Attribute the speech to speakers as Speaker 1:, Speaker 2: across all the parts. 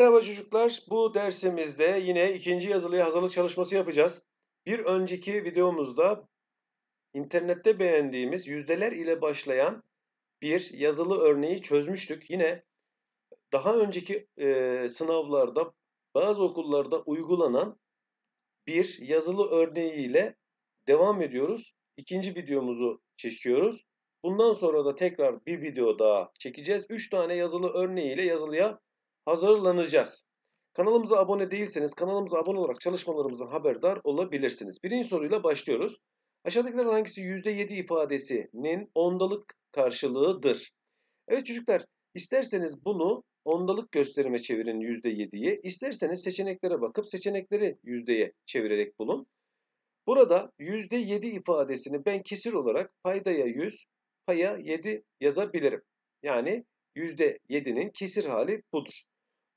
Speaker 1: Merhaba çocuklar. Bu dersimizde yine ikinci yazılıya hazırlık çalışması yapacağız. Bir önceki videomuzda internette beğendiğimiz yüzdeler ile başlayan bir yazılı örneği çözmüştük. Yine daha önceki e, sınavlarda bazı okullarda uygulanan bir yazılı örneğiyle devam ediyoruz. İkinci videomuzu çekiyoruz. Bundan sonra da tekrar bir video daha çekeceğiz. Üç tane yazılı örneğiyle yazılıya hazırlanacağız. Kanalımıza abone değilseniz kanalımıza abone olarak çalışmalarımızdan haberdar olabilirsiniz. Birinci soruyla başlıyoruz. Aşağıdakilerden hangisi %7 ifadesinin ondalık karşılığıdır? Evet çocuklar isterseniz bunu ondalık gösterime çevirin %7'ye. İsterseniz seçeneklere bakıp seçenekleri %'ye çevirerek bulun. Burada %7 ifadesini ben kesir olarak paydaya 100, paya 7 yazabilirim. Yani %7'nin kesir hali budur.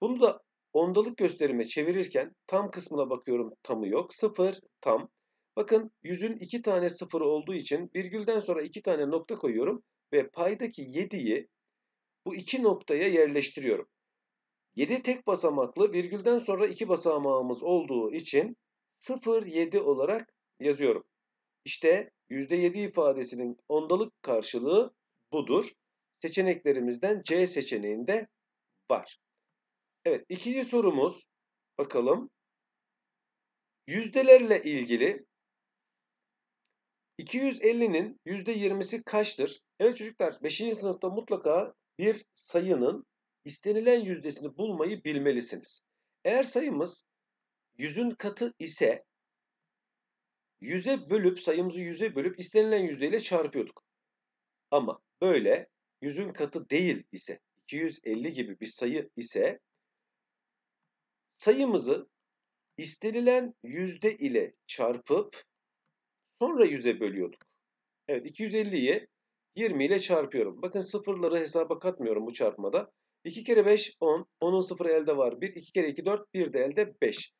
Speaker 1: Bunu da ondalık gösterime çevirirken tam kısmına bakıyorum tamı yok. Sıfır tam. Bakın yüzün iki tane sıfırı olduğu için virgülden sonra iki tane nokta koyuyorum ve paydaki 7'yi bu iki noktaya yerleştiriyorum. 7 tek basamaklı virgülden sonra iki basamağımız olduğu için 0,7 olarak yazıyorum. İşte %7 ifadesinin ondalık karşılığı budur. Seçeneklerimizden C seçeneğinde var. Evet ikinci sorumuz bakalım. Yüzdelerle ilgili 250'nin %20'si kaçtır? Evet çocuklar 5. sınıfta mutlaka bir sayının istenilen yüzdesini bulmayı bilmelisiniz. Eğer sayımız 100'ün katı ise 100'e bölüp sayımızı 100'e bölüp istenilen yüzdeyle çarpıyorduk. Ama böyle 100'ün katı değil ise 250 gibi bir sayı ise sayımızı istenilen yüzde ile çarpıp sonra yüze bölüyorduk. Evet 250'yi 20 ile çarpıyorum. Bakın sıfırları hesaba katmıyorum bu çarpmada. 2 kere 5 10. Onun sıfırı elde var 1. 2 kere 2 4. 1 de elde 5.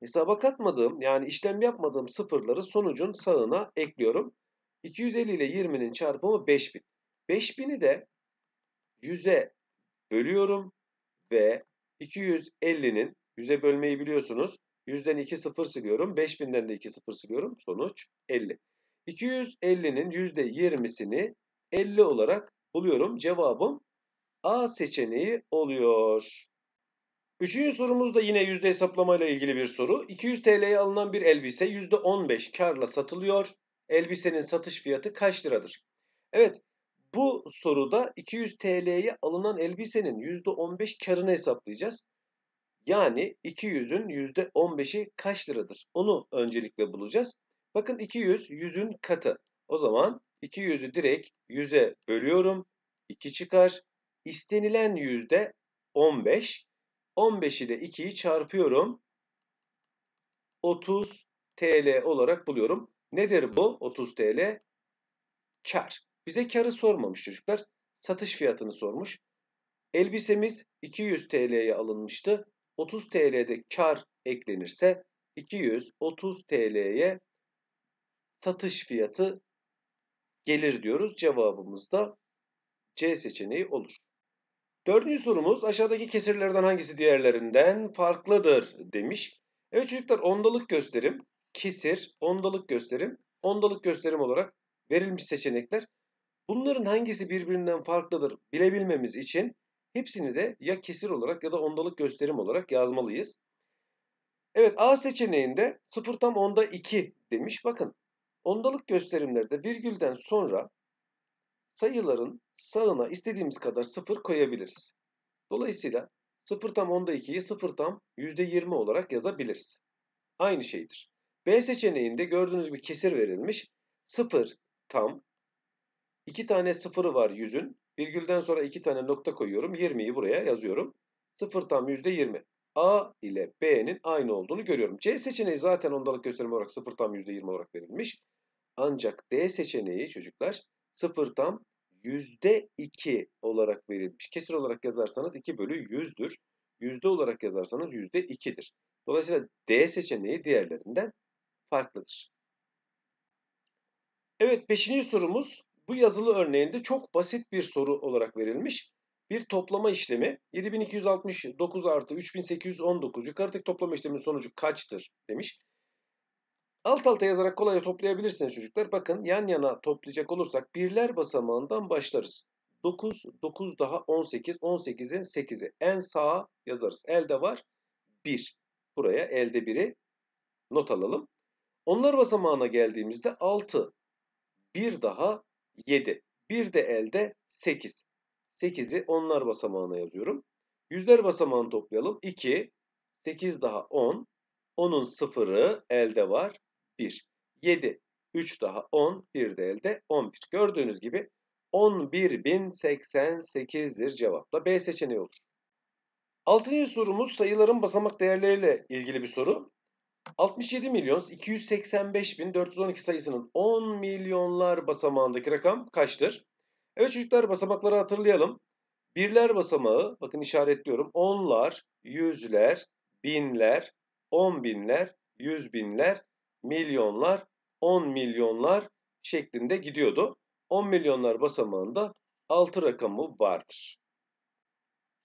Speaker 1: Hesaba katmadığım yani işlem yapmadığım sıfırları sonucun sağına ekliyorum. 250 ile 20'nin çarpımı 5000. 5000'i de 100'e bölüyorum ve 250'nin 100'e bölmeyi biliyorsunuz. 100'den 2 sıfır siliyorum. 5000'den de 2 sıfır siliyorum. Sonuç 50. 250'nin %20'sini 50 olarak buluyorum. Cevabım A seçeneği oluyor. Üçüncü sorumuz da yine yüzde hesaplamayla ilgili bir soru. 200 TL'ye alınan bir elbise %15 karla satılıyor. Elbisenin satış fiyatı kaç liradır? Evet bu soruda 200 TL'ye alınan elbisenin %15 karını hesaplayacağız. Yani 200'ün %15'i kaç liradır? Onu öncelikle bulacağız. Bakın 200 100'ün katı. O zaman 200'ü direkt 100'e bölüyorum. 2 çıkar. İstenilen yüzde 15. 15 ile 2'yi çarpıyorum. 30 TL olarak buluyorum. Nedir bu 30 TL? Kar. Bize karı sormamış çocuklar. Satış fiyatını sormuş. Elbisemiz 200 TL'ye alınmıştı. 30 TL'de kar eklenirse 230 TL'ye satış fiyatı gelir diyoruz. Cevabımız da C seçeneği olur. Dördüncü sorumuz aşağıdaki kesirlerden hangisi diğerlerinden farklıdır demiş. Evet çocuklar ondalık gösterim, kesir, ondalık gösterim, ondalık gösterim olarak verilmiş seçenekler. Bunların hangisi birbirinden farklıdır bilebilmemiz için hepsini de ya kesir olarak ya da ondalık gösterim olarak yazmalıyız. Evet A seçeneğinde 0 tam onda 2 demiş. Bakın ondalık gösterimlerde virgülden sonra sayıların sağına istediğimiz kadar 0 koyabiliriz. Dolayısıyla 0 tam onda 2'yi 0 tam %20 olarak yazabiliriz. Aynı şeydir. B seçeneğinde gördüğünüz gibi kesir verilmiş. 0 tam 2 tane sıfırı var yüzün Virgülden sonra 2 tane nokta koyuyorum. 20'yi buraya yazıyorum. 0 tam %20. A ile B'nin aynı olduğunu görüyorum. C seçeneği zaten ondalık gösterim olarak 0 tam %20 olarak verilmiş. Ancak D seçeneği çocuklar 0 tam %2 olarak verilmiş. Kesir olarak yazarsanız 2 bölü 100'dür. Yüzde olarak yazarsanız %2'dir. Dolayısıyla D seçeneği diğerlerinden farklıdır. Evet 5. sorumuz bu yazılı örneğinde çok basit bir soru olarak verilmiş. Bir toplama işlemi 7269 artı 3819 yukarıdaki toplama işleminin sonucu kaçtır demiş. Alt alta yazarak kolayca toplayabilirsiniz çocuklar. Bakın yan yana toplayacak olursak birler basamağından başlarız. 9, 9 daha 18, 18'in 8'i. En sağa yazarız. Elde var 1. Buraya elde 1'i not alalım. Onlar basamağına geldiğimizde 6, 1 daha 7. Bir de elde 8. 8'i onlar basamağına yazıyorum. Yüzler basamağını toplayalım. 2, 8 daha 10. 10'un sıfırı elde var 1. 7, 3 daha 10, 1 de elde 11. Gördüğünüz gibi 11.088'dir cevapla. B seçeneği olur. Altıncı sorumuz sayıların basamak değerleriyle ilgili bir soru. 67 milyon 285 bin 412 sayısının 10 milyonlar basamağındaki rakam kaçtır? Evet çocuklar basamakları hatırlayalım. Birler basamağı bakın işaretliyorum. Onlar, yüzler, binler, on binler, yüz binler, milyonlar, on milyonlar şeklinde gidiyordu. 10 milyonlar basamağında 6 rakamı vardır.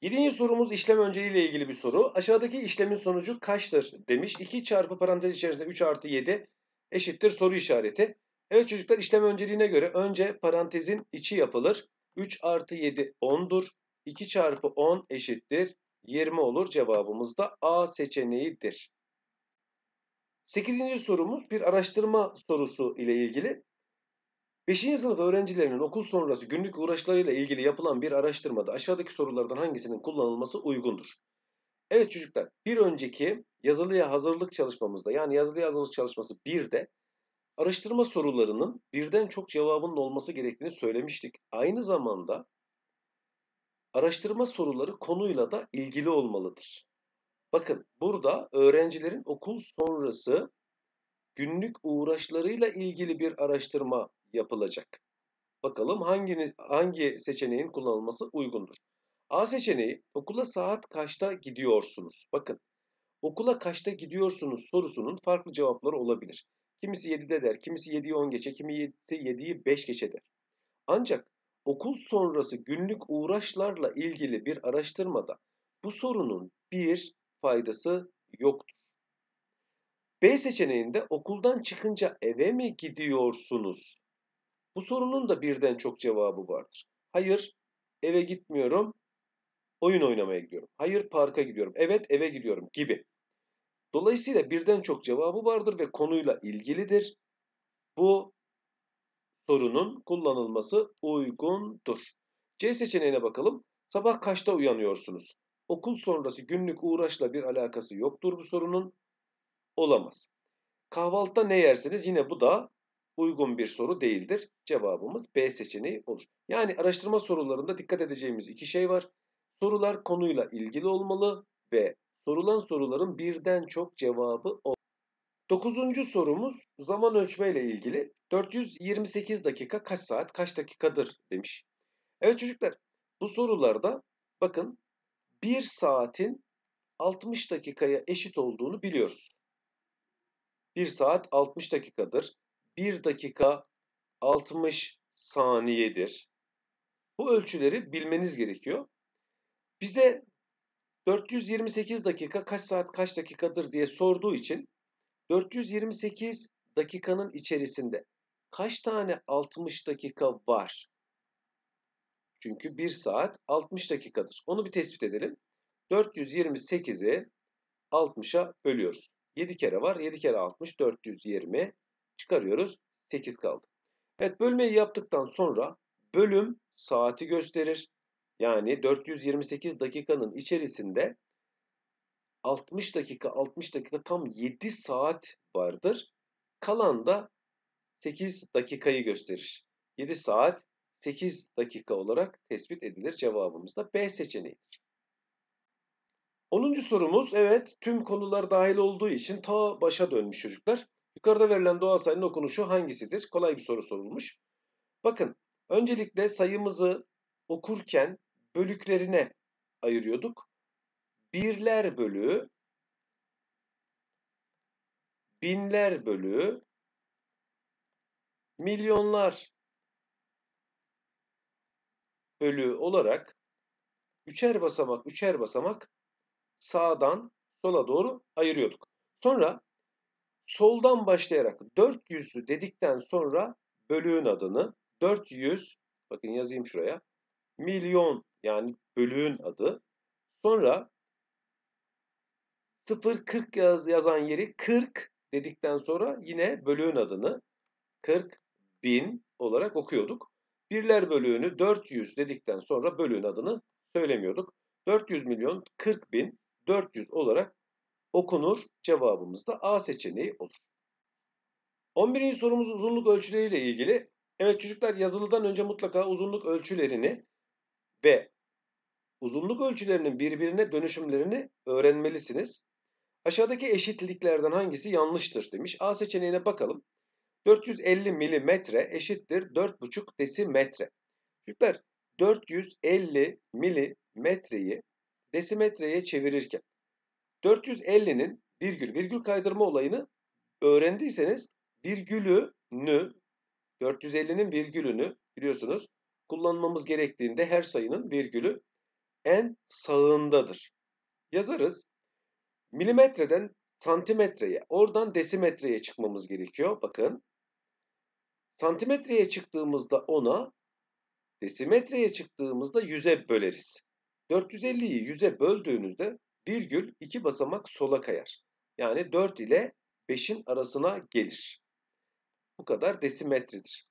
Speaker 1: Yedinci sorumuz işlem önceliği ile ilgili bir soru. Aşağıdaki işlemin sonucu kaçtır demiş. 2 çarpı parantez içerisinde 3 artı 7 eşittir soru işareti. Evet çocuklar işlem önceliğine göre önce parantezin içi yapılır. 3 artı 7 10'dur. 2 çarpı 10 eşittir 20 olur. Cevabımız da A seçeneğidir. 8. sorumuz bir araştırma sorusu ile ilgili. 5. sınıf öğrencilerinin okul sonrası günlük uğraşlarıyla ilgili yapılan bir araştırmada aşağıdaki sorulardan hangisinin kullanılması uygundur? Evet çocuklar, bir önceki yazılıya hazırlık çalışmamızda yani yazılıya hazırlık çalışması 1'de araştırma sorularının birden çok cevabının olması gerektiğini söylemiştik. Aynı zamanda araştırma soruları konuyla da ilgili olmalıdır. Bakın burada öğrencilerin okul sonrası günlük uğraşlarıyla ilgili bir araştırma yapılacak. Bakalım hangi, hangi seçeneğin kullanılması uygundur. A seçeneği okula saat kaçta gidiyorsunuz? Bakın okula kaçta gidiyorsunuz sorusunun farklı cevapları olabilir. Kimisi 7'de der, kimisi 7'yi 10 geçe, kimisi 7'yi 5 geçe der. Ancak okul sonrası günlük uğraşlarla ilgili bir araştırmada bu sorunun bir faydası yoktur. B seçeneğinde okuldan çıkınca eve mi gidiyorsunuz bu sorunun da birden çok cevabı vardır. Hayır, eve gitmiyorum, oyun oynamaya gidiyorum. Hayır, parka gidiyorum. Evet, eve gidiyorum gibi. Dolayısıyla birden çok cevabı vardır ve konuyla ilgilidir. Bu sorunun kullanılması uygundur. C seçeneğine bakalım. Sabah kaçta uyanıyorsunuz? Okul sonrası günlük uğraşla bir alakası yoktur bu sorunun. Olamaz. Kahvaltıda ne yersiniz? Yine bu da uygun bir soru değildir. Cevabımız B seçeneği olur. Yani araştırma sorularında dikkat edeceğimiz iki şey var. Sorular konuyla ilgili olmalı ve sorulan soruların birden çok cevabı olmalı. Dokuzuncu sorumuz zaman ölçme ile ilgili. 428 dakika kaç saat kaç dakikadır demiş. Evet çocuklar bu sorularda bakın 1 saatin 60 dakikaya eşit olduğunu biliyoruz. 1 saat 60 dakikadır. 1 dakika 60 saniyedir. Bu ölçüleri bilmeniz gerekiyor. Bize 428 dakika kaç saat kaç dakikadır diye sorduğu için 428 dakikanın içerisinde kaç tane 60 dakika var? Çünkü 1 saat 60 dakikadır. Onu bir tespit edelim. 428'i 60'a bölüyoruz. 7 kere var. 7 kere 60 420 çıkarıyoruz. 8 kaldı. Evet bölmeyi yaptıktan sonra bölüm saati gösterir. Yani 428 dakikanın içerisinde 60 dakika 60 dakika tam 7 saat vardır. Kalan da 8 dakikayı gösterir. 7 saat 8 dakika olarak tespit edilir. Cevabımız da B seçeneğidir. 10. sorumuz evet tüm konular dahil olduğu için ta başa dönmüş çocuklar. Yukarıda verilen doğal sayının okunuşu hangisidir? Kolay bir soru sorulmuş. Bakın öncelikle sayımızı okurken bölüklerine ayırıyorduk. Birler bölü, binler bölü, milyonlar bölü olarak üçer basamak üçer basamak sağdan sola doğru ayırıyorduk. Sonra soldan başlayarak 400'lü dedikten sonra bölüğün adını 400 bakın yazayım şuraya milyon yani bölüğün adı sonra 040 yaz, yazan yeri 40 dedikten sonra yine bölüğün adını 40 bin olarak okuyorduk. Birler bölüğünü 400 dedikten sonra bölüğün adını söylemiyorduk. 400 milyon 40 bin 400 olarak okunur. Cevabımız da A seçeneği olur. 11. sorumuz uzunluk ölçüleriyle ilgili. Evet çocuklar yazılıdan önce mutlaka uzunluk ölçülerini ve uzunluk ölçülerinin birbirine dönüşümlerini öğrenmelisiniz. Aşağıdaki eşitliklerden hangisi yanlıştır demiş. A seçeneğine bakalım. 450 milimetre eşittir 4,5 desimetre. Çocuklar 450 milimetreyi desimetreye çevirirken 450'nin virgül virgül kaydırma olayını öğrendiyseniz virgülünü 450'nin virgülünü biliyorsunuz kullanmamız gerektiğinde her sayının virgülü en sağındadır. Yazarız. Milimetreden santimetreye, oradan desimetreye çıkmamız gerekiyor. Bakın. Santimetreye çıktığımızda ona desimetreye çıktığımızda 100'e böleriz. 450'yi 100'e böldüğünüzde bir gül iki basamak sola kayar. Yani 4 ile 5'in arasına gelir. Bu kadar desimetredir.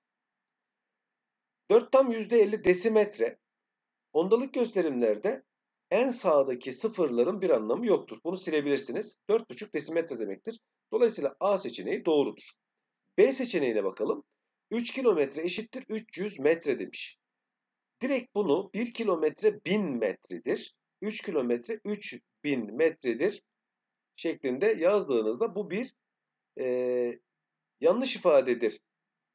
Speaker 1: 4 tam %50 desimetre. Ondalık gösterimlerde en sağdaki sıfırların bir anlamı yoktur. Bunu silebilirsiniz. 4,5 desimetre demektir. Dolayısıyla A seçeneği doğrudur. B seçeneğine bakalım. 3 kilometre eşittir 300 metre demiş. Direkt bunu 1 kilometre 1000 metredir. 3 kilometre 3 bin metredir şeklinde yazdığınızda bu bir e, yanlış ifadedir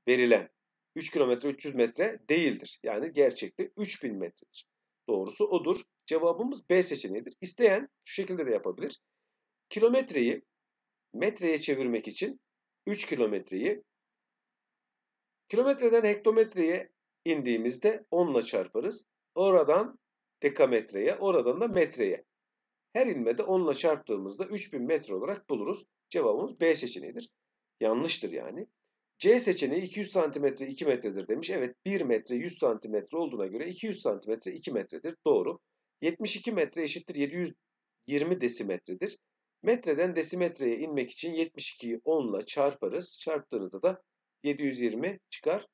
Speaker 1: verilen. 3 kilometre 300 metre değildir. Yani gerçekte 3000 metredir. Doğrusu odur. Cevabımız B seçeneğidir. İsteyen şu şekilde de yapabilir. Kilometreyi metreye çevirmek için 3 kilometreyi kilometreden hektometreye indiğimizde 10 ile çarparız. Oradan dekametreye, oradan da metreye. Her ilmede 10 ile çarptığımızda 3000 metre olarak buluruz. Cevabımız B seçeneğidir. Yanlıştır yani. C seçeneği 200 santimetre 2 metredir demiş. Evet 1 metre 100 santimetre olduğuna göre 200 santimetre 2 metredir. Doğru. 72 metre eşittir 720 desimetredir. Metreden desimetreye inmek için 72'yi 10 ile çarparız. Çarptığınızda da 720 çıkar.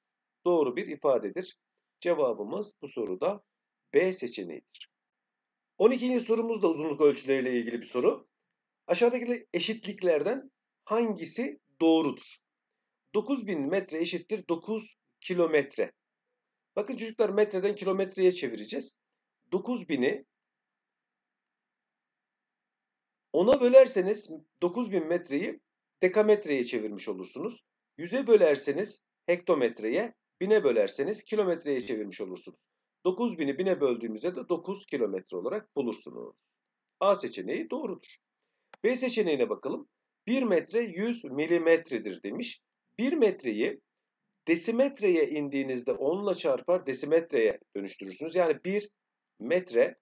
Speaker 1: Doğru bir ifadedir. Cevabımız bu soruda B seçeneğidir. 12. sorumuz da uzunluk ölçüleriyle ilgili bir soru. Aşağıdaki eşitliklerden hangisi doğrudur? 9000 metre eşittir 9 kilometre. Bakın çocuklar metreden kilometreye çevireceğiz. 9000'i 10'a bölerseniz 9000 metreyi dekametreye çevirmiş olursunuz. 100'e bölerseniz hektometreye, 1000'e bölerseniz kilometreye çevirmiş olursunuz. 9000'i bine böldüğümüzde de 9 kilometre olarak bulursunuz. A seçeneği doğrudur. B seçeneğine bakalım. 1 metre 100 milimetredir demiş. 1 metreyi desimetreye indiğinizde 10 ile çarpar desimetreye dönüştürürsünüz. Yani 1 metre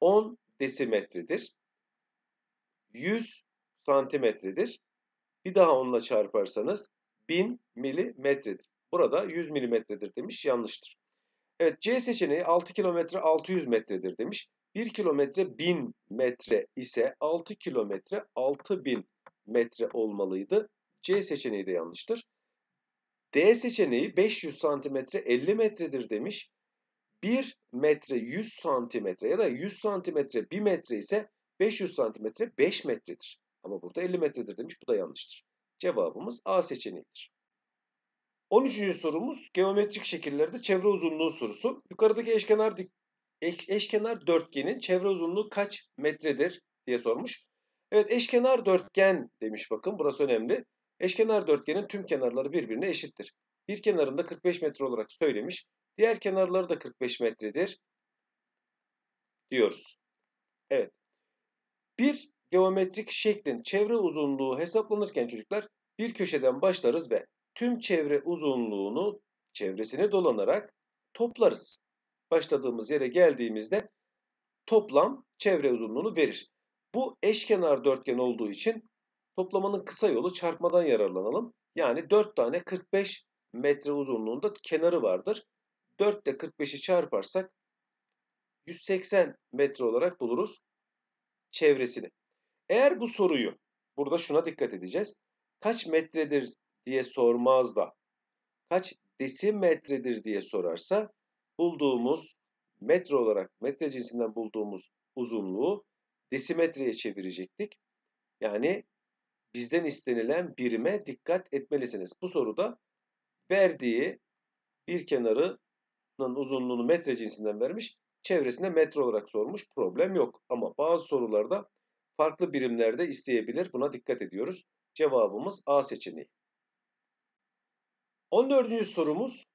Speaker 1: 10 desimetredir. 100 santimetredir. Bir daha 10 ile çarparsanız 1000 milimetredir. Burada 100 milimetredir demiş yanlıştır. Evet C seçeneği 6 kilometre 600 metredir demiş. 1 kilometre 1000 metre ise 6 kilometre 6000 metre olmalıydı. C seçeneği de yanlıştır. D seçeneği 500 santimetre 50 metredir demiş. 1 metre 100 santimetre ya da 100 santimetre 1 metre ise 500 santimetre 5 metredir. Ama burada 50 metredir demiş. Bu da yanlıştır. Cevabımız A seçeneğidir. 13. sorumuz geometrik şekillerde çevre uzunluğu sorusu. Yukarıdaki eşkenar dik, eşkenar dörtgenin çevre uzunluğu kaç metredir diye sormuş. Evet eşkenar dörtgen demiş bakın burası önemli. Eşkenar dörtgenin tüm kenarları birbirine eşittir. Bir kenarında 45 metre olarak söylemiş. Diğer kenarları da 45 metredir diyoruz. Evet. Bir geometrik şeklin çevre uzunluğu hesaplanırken çocuklar bir köşeden başlarız ve tüm çevre uzunluğunu çevresine dolanarak toplarız. Başladığımız yere geldiğimizde toplam çevre uzunluğunu verir. Bu eşkenar dörtgen olduğu için toplamanın kısa yolu çarpmadan yararlanalım. Yani 4 tane 45 metre uzunluğunda kenarı vardır. 4 ile 45'i çarparsak 180 metre olarak buluruz çevresini. Eğer bu soruyu burada şuna dikkat edeceğiz. Kaç metredir diye sormaz da kaç desimetredir diye sorarsa bulduğumuz metre olarak metre cinsinden bulduğumuz uzunluğu desimetreye çevirecektik. Yani bizden istenilen birime dikkat etmelisiniz. Bu soruda verdiği bir kenarının uzunluğunu metre cinsinden vermiş. Çevresinde metre olarak sormuş. Problem yok. Ama bazı sorularda farklı birimlerde isteyebilir. Buna dikkat ediyoruz. Cevabımız A seçeneği. 14. sorumuz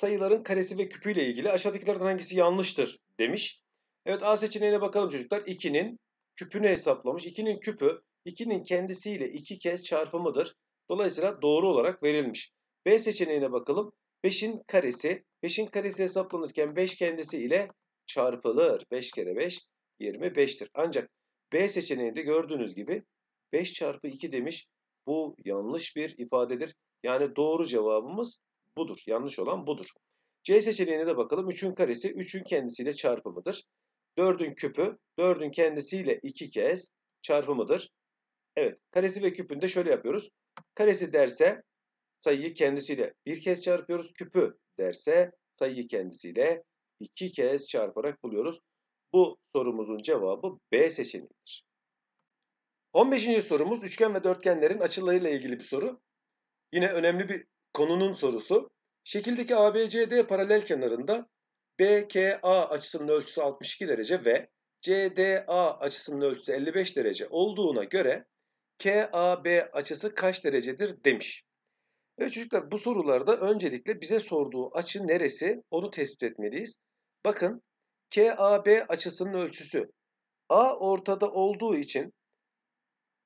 Speaker 1: sayıların karesi ve küpü ile ilgili aşağıdakilerden hangisi yanlıştır demiş. Evet A seçeneğine bakalım çocuklar. 2'nin küpünü hesaplamış. 2'nin küpü 2'nin kendisiyle 2 kez çarpımıdır. Dolayısıyla doğru olarak verilmiş. B seçeneğine bakalım. 5'in karesi. 5'in karesi hesaplanırken 5 kendisi ile çarpılır. 5 kere 5 25'tir. Ancak B seçeneğinde gördüğünüz gibi 5 çarpı 2 demiş. Bu yanlış bir ifadedir. Yani doğru cevabımız budur. Yanlış olan budur. C seçeneğine de bakalım. 3'ün karesi 3'ün kendisiyle çarpımıdır. 4'ün küpü 4'ün kendisiyle 2 kez çarpımıdır. Evet karesi ve küpünü de şöyle yapıyoruz. Karesi derse sayıyı kendisiyle bir kez çarpıyoruz. Küpü derse sayıyı kendisiyle iki kez çarparak buluyoruz. Bu sorumuzun cevabı B seçeneğidir. 15. sorumuz üçgen ve dörtgenlerin açılarıyla ilgili bir soru. Yine önemli bir konunun sorusu. Şekildeki ABCD paralel kenarında BKA açısının ölçüsü 62 derece ve CDA açısının ölçüsü 55 derece olduğuna göre KAB açısı kaç derecedir demiş. Evet çocuklar bu sorularda öncelikle bize sorduğu açı neresi onu tespit etmeliyiz. Bakın KAB açısının ölçüsü A ortada olduğu için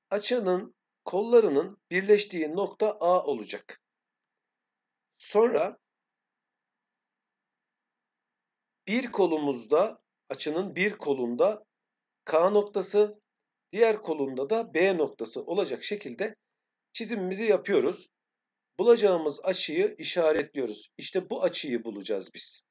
Speaker 1: açının kollarının birleştiği nokta A olacak. Sonra bir kolumuzda açının bir kolunda K noktası, diğer kolunda da B noktası olacak şekilde çizimimizi yapıyoruz. Bulacağımız açıyı işaretliyoruz. İşte bu açıyı bulacağız biz.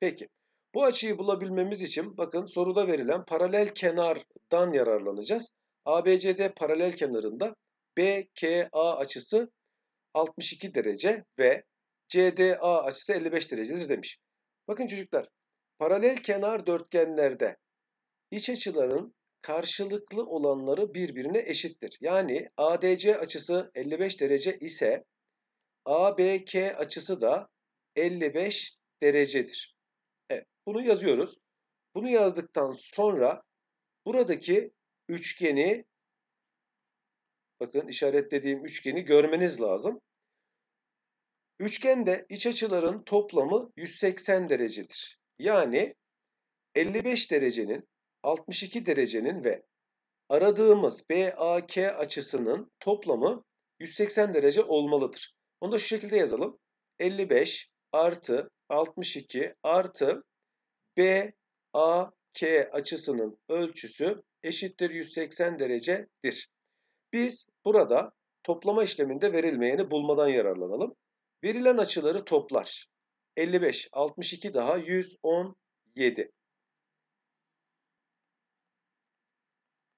Speaker 1: Peki. Bu açıyı bulabilmemiz için bakın soruda verilen paralel kenardan yararlanacağız. ABCD paralel kenarında BKA açısı 62 derece ve CDA açısı 55 derecedir demiş. Bakın çocuklar, paralel kenar dörtgenlerde iç açıların karşılıklı olanları birbirine eşittir. Yani ADC açısı 55 derece ise ABK açısı da 55 derecedir. Evet, bunu yazıyoruz. Bunu yazdıktan sonra buradaki üçgeni bakın işaretlediğim üçgeni görmeniz lazım. Üçgende iç açıların toplamı 180 derecedir. Yani 55 derecenin, 62 derecenin ve aradığımız BAK açısının toplamı 180 derece olmalıdır. Onu da şu şekilde yazalım. 55 artı 62 artı BAK açısının ölçüsü eşittir 180 derecedir. Biz burada toplama işleminde verilmeyeni bulmadan yararlanalım. Verilen açıları toplar. 55, 62 daha 117.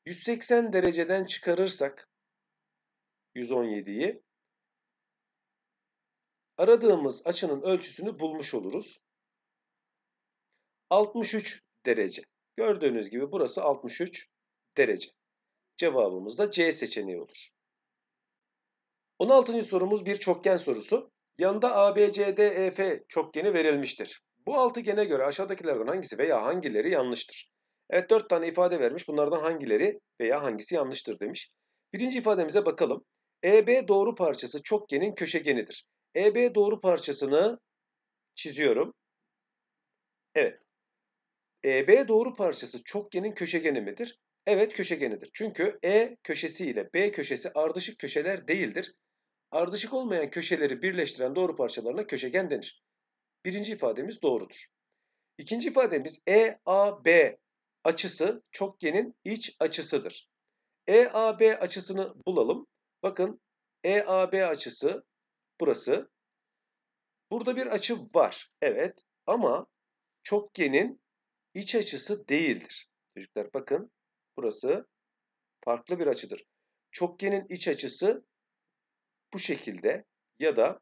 Speaker 1: 180 dereceden çıkarırsak 117'yi aradığımız açının ölçüsünü bulmuş oluruz. 63 derece. Gördüğünüz gibi burası 63 derece. Cevabımız da C seçeneği olur. 16. sorumuz bir çokgen sorusu. Yanında ABCDEF çokgeni verilmiştir. Bu altıgene göre aşağıdakilerden hangisi veya hangileri yanlıştır? Evet 4 tane ifade vermiş. Bunlardan hangileri veya hangisi yanlıştır demiş. Birinci ifademize bakalım. EB doğru parçası çokgenin köşegenidir. EB doğru parçasını çiziyorum. Evet. EB doğru parçası çokgenin köşegeni midir? Evet köşegenidir. Çünkü E köşesi ile B köşesi ardışık köşeler değildir. Ardışık olmayan köşeleri birleştiren doğru parçalarına köşegen denir. Birinci ifademiz doğrudur. İkinci ifademiz EAB açısı çokgenin iç açısıdır. EAB açısını bulalım. Bakın EAB açısı burası. Burada bir açı var. Evet ama çokgenin iç açısı değildir. Çocuklar bakın Burası farklı bir açıdır. Çokgenin iç açısı bu şekilde ya da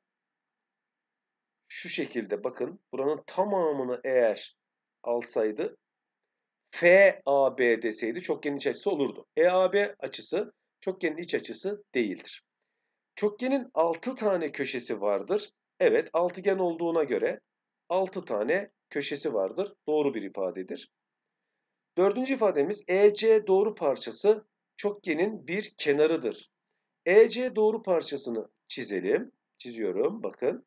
Speaker 1: şu şekilde bakın buranın tamamını eğer alsaydı FAB deseydi çokgenin iç açısı olurdu. EAB açısı çokgenin iç açısı değildir. Çokgenin 6 tane köşesi vardır. Evet altıgen olduğuna göre 6 tane köşesi vardır. Doğru bir ifadedir. Dördüncü ifademiz EC doğru parçası çokgenin bir kenarıdır. EC doğru parçasını çizelim. Çiziyorum bakın.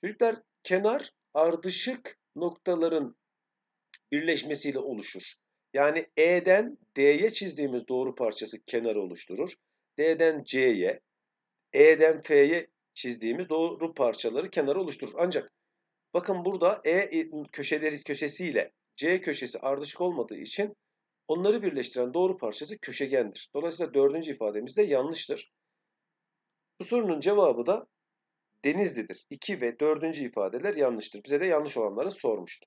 Speaker 1: Çocuklar kenar ardışık noktaların birleşmesiyle oluşur. Yani E'den D'ye çizdiğimiz doğru parçası kenarı oluşturur. D'den C'ye, E'den F'ye çizdiğimiz doğru parçaları kenarı oluşturur. Ancak bakın burada E köşeleri köşesiyle C köşesi ardışık olmadığı için onları birleştiren doğru parçası köşegendir. Dolayısıyla dördüncü ifademiz de yanlıştır. Bu sorunun cevabı da Denizli'dir. 2 ve dördüncü ifadeler yanlıştır. Bize de yanlış olanları sormuştu.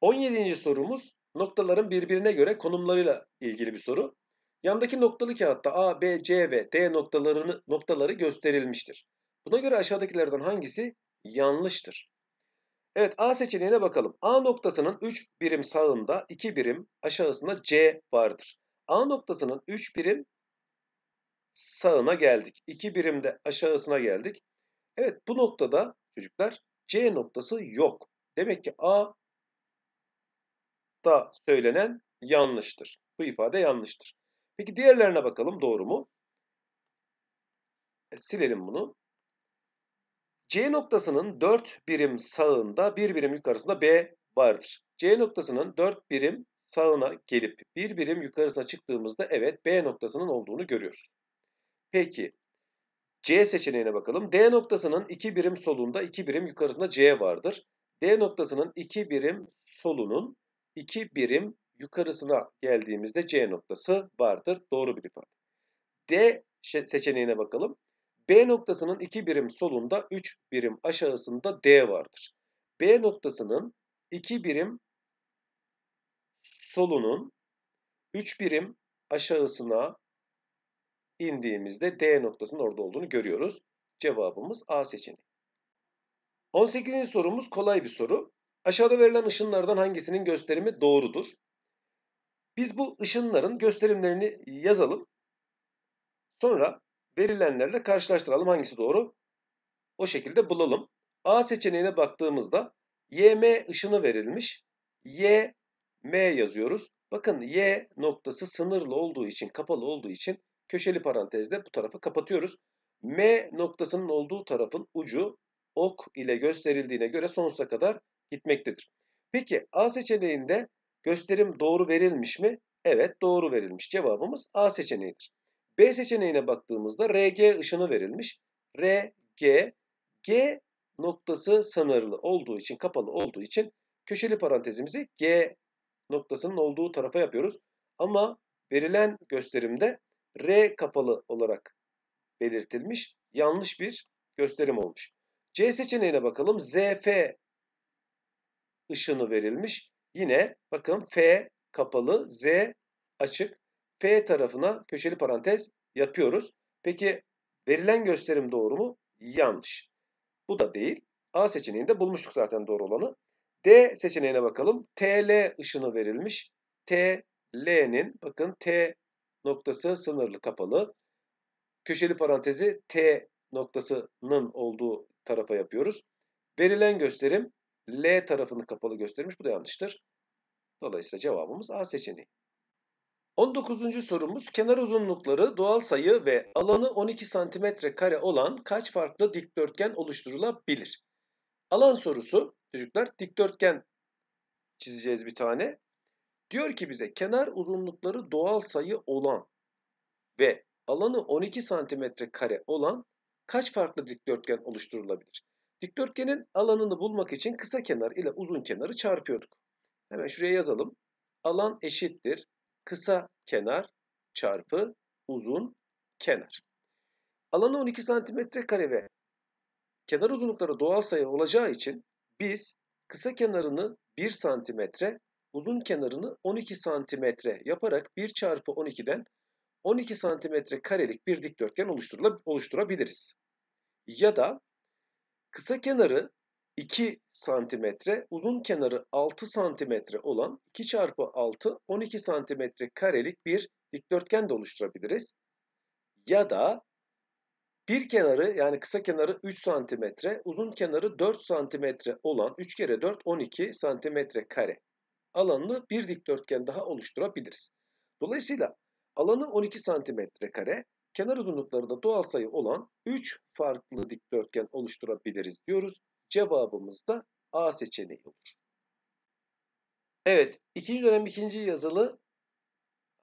Speaker 1: 17. sorumuz noktaların birbirine göre konumlarıyla ilgili bir soru. Yandaki noktalı kağıtta A, B, C ve D noktalarını, noktaları gösterilmiştir. Buna göre aşağıdakilerden hangisi yanlıştır? Evet A seçeneğine bakalım. A noktasının 3 birim sağında 2 birim aşağısında C vardır. A noktasının 3 birim sağına geldik. 2 birim de aşağısına geldik. Evet bu noktada çocuklar C noktası yok. Demek ki A da söylenen yanlıştır. Bu ifade yanlıştır. Peki diğerlerine bakalım doğru mu? E, silelim bunu. C noktasının 4 birim sağında 1 birim yukarısında B vardır. C noktasının 4 birim sağına gelip 1 birim yukarısına çıktığımızda evet B noktasının olduğunu görüyoruz. Peki C seçeneğine bakalım. D noktasının 2 birim solunda 2 birim yukarısında C vardır. D noktasının 2 birim solunun 2 birim yukarısına geldiğimizde C noktası vardır. Doğru bir ifade. D seçeneğine bakalım. B noktasının 2 birim solunda 3 birim aşağısında D vardır. B noktasının 2 birim solunun 3 birim aşağısına indiğimizde D noktasının orada olduğunu görüyoruz. Cevabımız A seçeneği. 18. sorumuz kolay bir soru. Aşağıda verilen ışınlardan hangisinin gösterimi doğrudur? Biz bu ışınların gösterimlerini yazalım. Sonra Verilenlerle karşılaştıralım hangisi doğru. O şekilde bulalım. A seçeneğine baktığımızda YM ışını verilmiş. ym yazıyoruz. Bakın Y noktası sınırlı olduğu için, kapalı olduğu için köşeli parantezde bu tarafı kapatıyoruz. M noktasının olduğu tarafın ucu ok ile gösterildiğine göre sonsuza kadar gitmektedir. Peki A seçeneğinde gösterim doğru verilmiş mi? Evet doğru verilmiş. Cevabımız A seçeneğidir. B seçeneğine baktığımızda RG ışını verilmiş. RG, G noktası sınırlı olduğu için, kapalı olduğu için köşeli parantezimizi G noktasının olduğu tarafa yapıyoruz. Ama verilen gösterimde R kapalı olarak belirtilmiş. Yanlış bir gösterim olmuş. C seçeneğine bakalım. ZF ışını verilmiş. Yine bakın F kapalı, Z açık. P tarafına köşeli parantez yapıyoruz. Peki verilen gösterim doğru mu? Yanlış. Bu da değil. A seçeneğinde bulmuştuk zaten doğru olanı. D seçeneğine bakalım. TL ışını verilmiş. TL'nin bakın T noktası sınırlı kapalı. Köşeli parantezi T noktasının olduğu tarafa yapıyoruz. Verilen gösterim L tarafını kapalı göstermiş. Bu da yanlıştır. Dolayısıyla cevabımız A seçeneği. 19. sorumuz kenar uzunlukları doğal sayı ve alanı 12 cm kare olan kaç farklı dikdörtgen oluşturulabilir? Alan sorusu çocuklar dikdörtgen çizeceğiz bir tane. Diyor ki bize kenar uzunlukları doğal sayı olan ve alanı 12 cm kare olan kaç farklı dikdörtgen oluşturulabilir? Dikdörtgenin alanını bulmak için kısa kenar ile uzun kenarı çarpıyorduk. Hemen şuraya yazalım. Alan eşittir kısa kenar çarpı uzun kenar. Alanı 12 cm kare ve kenar uzunlukları doğal sayı olacağı için biz kısa kenarını 1 cm, uzun kenarını 12 cm yaparak 1 çarpı 12'den 12 cm karelik bir dikdörtgen oluşturabiliriz. Ya da kısa kenarı 2 santimetre, uzun kenarı 6 santimetre olan 2 çarpı 6, 12 santimetre karelik bir dikdörtgen de oluşturabiliriz. Ya da bir kenarı yani kısa kenarı 3 santimetre, uzun kenarı 4 santimetre olan 3 kere 4 12 santimetre kare alanlı bir dikdörtgen daha oluşturabiliriz. Dolayısıyla alanı 12 santimetre kare, kenar uzunlukları da doğal sayı olan 3 farklı dikdörtgen oluşturabiliriz diyoruz Cevabımız da A seçeneği olur. Evet, ikinci dönem ikinci yazılı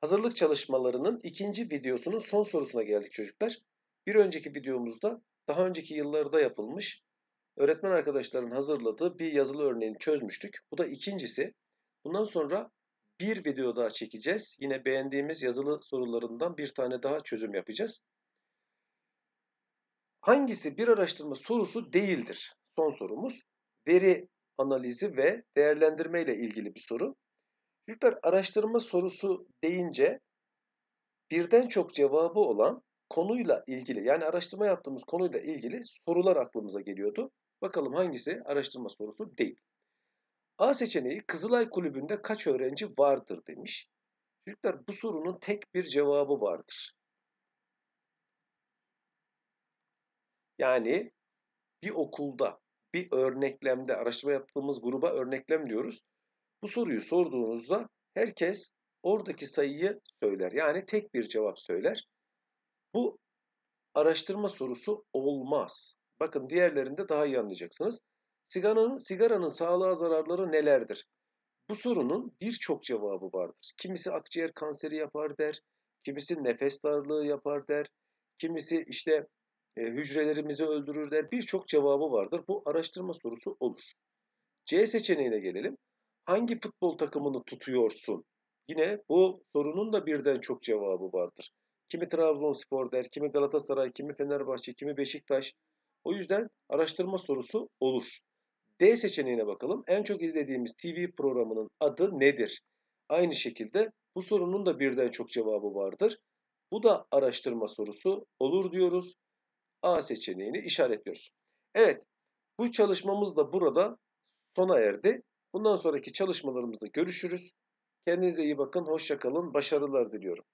Speaker 1: hazırlık çalışmalarının ikinci videosunun son sorusuna geldik çocuklar. Bir önceki videomuzda daha önceki yıllarda yapılmış öğretmen arkadaşların hazırladığı bir yazılı örneğini çözmüştük. Bu da ikincisi. Bundan sonra bir video daha çekeceğiz. Yine beğendiğimiz yazılı sorularından bir tane daha çözüm yapacağız. Hangisi bir araştırma sorusu değildir? son sorumuz. Veri analizi ve değerlendirme ile ilgili bir soru. Çocuklar araştırma sorusu deyince birden çok cevabı olan konuyla ilgili yani araştırma yaptığımız konuyla ilgili sorular aklımıza geliyordu. Bakalım hangisi araştırma sorusu değil. A seçeneği Kızılay Kulübü'nde kaç öğrenci vardır demiş. Çocuklar bu sorunun tek bir cevabı vardır. Yani bir okulda bir örneklemde araştırma yaptığımız gruba örneklem diyoruz. Bu soruyu sorduğunuzda herkes oradaki sayıyı söyler. Yani tek bir cevap söyler. Bu araştırma sorusu olmaz. Bakın diğerlerinde daha iyi anlayacaksınız. Sigaranın, sigaranın sağlığa zararları nelerdir? Bu sorunun birçok cevabı vardır. Kimisi akciğer kanseri yapar der, kimisi nefes darlığı yapar der, kimisi işte e, hücrelerimizi öldürürler. der birçok cevabı vardır. Bu araştırma sorusu olur. C seçeneğine gelelim. Hangi futbol takımını tutuyorsun? Yine bu sorunun da birden çok cevabı vardır. Kimi Trabzonspor der, kimi Galatasaray, kimi Fenerbahçe, kimi Beşiktaş. O yüzden araştırma sorusu olur. D seçeneğine bakalım. En çok izlediğimiz TV programının adı nedir? Aynı şekilde bu sorunun da birden çok cevabı vardır. Bu da araştırma sorusu olur diyoruz. A seçeneğini işaretliyoruz. Evet bu çalışmamız da burada sona erdi. Bundan sonraki çalışmalarımızda görüşürüz. Kendinize iyi bakın, hoşçakalın, başarılar diliyorum.